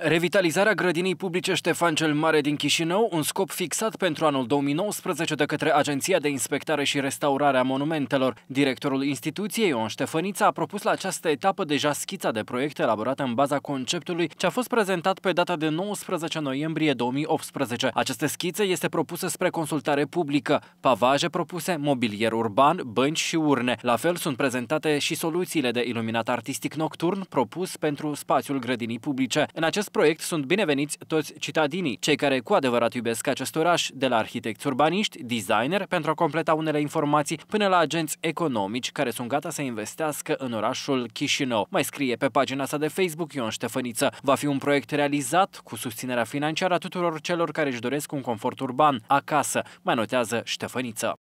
Revitalizarea grădinii publice Ștefan cel Mare din Chișinău, un scop fixat pentru anul 2019 de către Agenția de Inspectare și Restaurare a Monumentelor. Directorul instituției, Ion Ștefănița, a propus la această etapă deja schița de proiect elaborată în baza conceptului ce a fost prezentat pe data de 19 noiembrie 2018. Aceste schițe este propusă spre consultare publică, pavaje propuse, mobilier urban, bănci și urne. La fel sunt prezentate și soluțiile de iluminat artistic nocturn propus pentru spațiul grădinii publice. În acest acest proiect sunt bineveniți toți citadinii, cei care cu adevărat iubesc acest oraș, de la arhitecți urbaniști, designer, pentru a completa unele informații, până la agenți economici care sunt gata să investească în orașul Chișinău. Mai scrie pe pagina sa de Facebook Ion Ștefăniță. Va fi un proiect realizat cu susținerea financiară a tuturor celor care își doresc un confort urban, acasă, mai notează Ștefăniță.